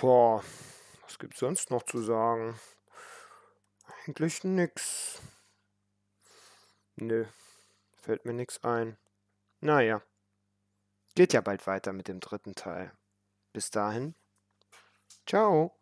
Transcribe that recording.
Boah, was es sonst noch zu sagen? Eigentlich nichts. Nö, fällt mir nichts ein. Naja, geht ja bald weiter mit dem dritten Teil. Bis dahin, ciao.